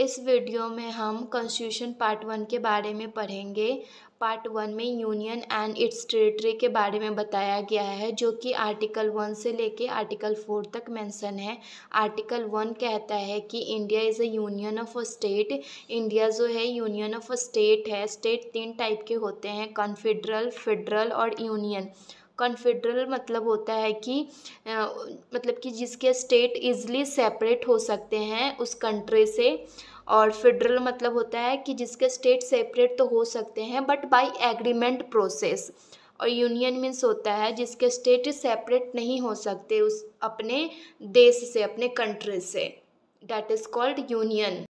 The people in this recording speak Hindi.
इस वीडियो में हम कॉन्स्टिट्यूशन पार्ट वन के बारे में पढ़ेंगे पार्ट वन में यूनियन एंड इट्स टेरिटरी के बारे में बताया गया है जो कि आर्टिकल वन से लेके आर्टिकल फोर तक मेंशन है आर्टिकल वन कहता है कि India is a union of a state India जो है यूनियन ऑफ अ स्टेट है स्टेट तीन टाइप के होते हैं कॉन्फेडरल फेडरल और यूनियन कन्फेडरल मतलब होता है कि मतलब कि जिसके स्टेट इजली सेपरेट हो सकते हैं उस कंट्री से और फेडरल मतलब होता है कि जिसके स्टेट सेपरेट तो हो सकते हैं बट बाय एग्रीमेंट प्रोसेस और यूनियन मीन्स होता है जिसके स्टेट सेपरेट नहीं हो सकते उस अपने देश से अपने country say that is called union